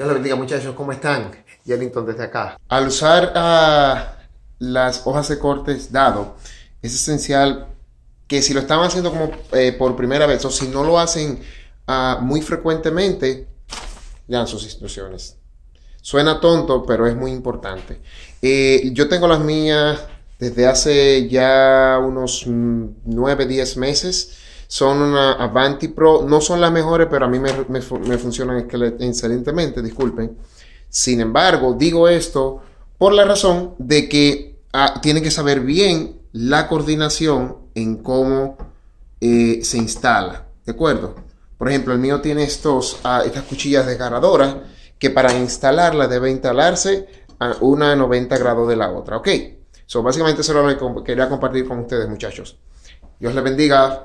Dios les bendiga muchachos, ¿cómo están? Yellington desde acá. Al usar ah, las hojas de cortes dado, es esencial que si lo están haciendo como eh, por primera vez o si no lo hacen ah, muy frecuentemente, dan sus instrucciones. Suena tonto, pero es muy importante. Eh, yo tengo las mías desde hace ya unos 9, 10 meses. Son una Avanti Pro, no son las mejores, pero a mí me, funcionan excelentemente, disculpen. Sin embargo, digo esto por la razón de que ah, tiene que saber bien la coordinación en cómo eh, se instala, ¿de acuerdo? Por ejemplo, el mío tiene estos, ah, estas cuchillas desgarradoras que para instalarlas. debe instalarse a una 90 grados de la otra, ¿ok? So, básicamente eso es lo que quería compartir con ustedes, muchachos. Dios les bendiga.